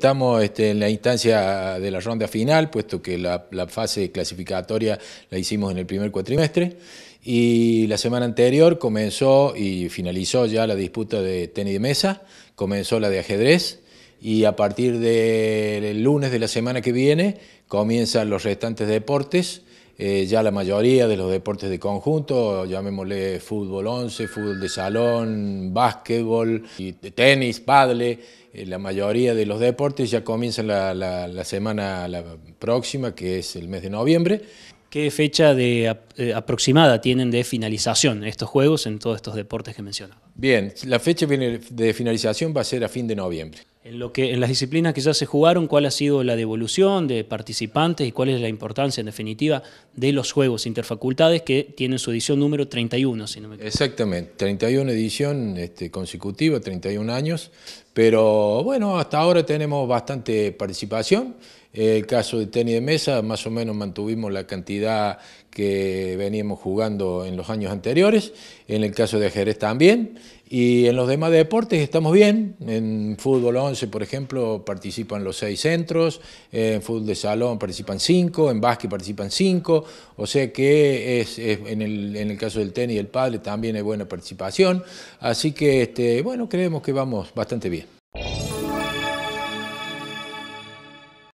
Estamos este, en la instancia de la ronda final, puesto que la, fase clasificatoria la hicimos en el primer cuatrimestre y la semana anterior comenzó y finalizó ya la disputa de tenis de mesa, comenzó la de ajedrez y a partir del lunes de la semana que viene comienzan los restantes deportes eh, ya la mayoría de los deportes de conjunto, llamémosle fútbol 11, fútbol de salón, básquetbol, y tenis, padle, eh, la mayoría de los deportes ya comienzan la, la, semana próxima, que es el mes de noviembre. ¿Qué fecha de, eh, aproximada tienen de finalización estos juegos en todos estos deportes que mencionaba? Bien, la fecha de finalización va a ser a fin de noviembre. En, que, en las disciplinas que ya se jugaron, ¿cuál ha sido la devolución de participantes y cuál es la importancia, en definitiva, de los Juegos Interfacultades que tienen su edición número 31, si no me equivoco? Exactamente, 31 edición este, consecutiva, 31 años, pero bueno, hasta ahora tenemos bastante participación. El caso de tenis de mesa, más o menos mantuvimos la cantidad que veníamos jugando en los años anteriores. En el caso de ajedrez también. Y en los demás deportes estamos bien. En fútbol 11, por ejemplo, participan los seis centros. En fútbol de salón participan cinco. En básquet participan cinco. O sea que es, en, el, caso del tenis y el padre también hay buena participación. Así que, este, bueno, creemos que vamos bastante bien.